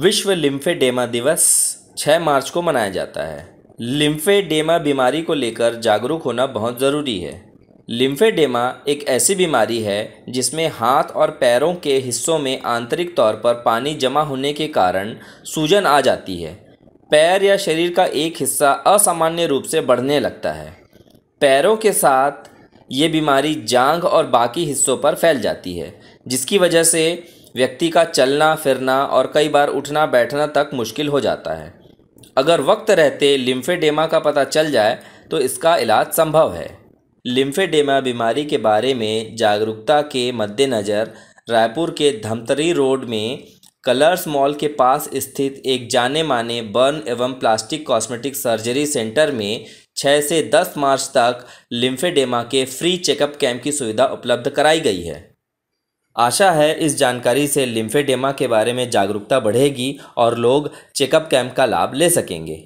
विश्व लिम्फेडेमा दिवस 6 मार्च को मनाया जाता है लिम्फेडेमा बीमारी को लेकर जागरूक होना बहुत ज़रूरी है लिम्फेडेमा एक ऐसी बीमारी है जिसमें हाथ और पैरों के हिस्सों में आंतरिक तौर पर पानी जमा होने के कारण सूजन आ जाती है पैर या शरीर का एक हिस्सा असामान्य रूप से बढ़ने लगता है पैरों के साथ ये बीमारी जांघ और बाकी हिस्सों पर फैल जाती है जिसकी वजह से व्यक्ति का चलना फिरना और कई बार उठना बैठना तक मुश्किल हो जाता है अगर वक्त रहते लिम्फेडेमा का पता चल जाए तो इसका इलाज संभव है लिम्फेडेमा बीमारी के बारे में जागरूकता के मद्देनज़र रायपुर के धमतरी रोड में कलर्स मॉल के पास स्थित एक जाने माने बर्न एवं प्लास्टिक कॉस्मेटिक सर्जरी सेंटर में 6 से 10 मार्च तक लिम्फेडेमा के फ्री चेकअप कैंप की सुविधा उपलब्ध कराई गई है आशा है इस जानकारी से लिम्फेडेमा के बारे में जागरूकता बढ़ेगी और लोग चेकअप कैंप का लाभ ले सकेंगे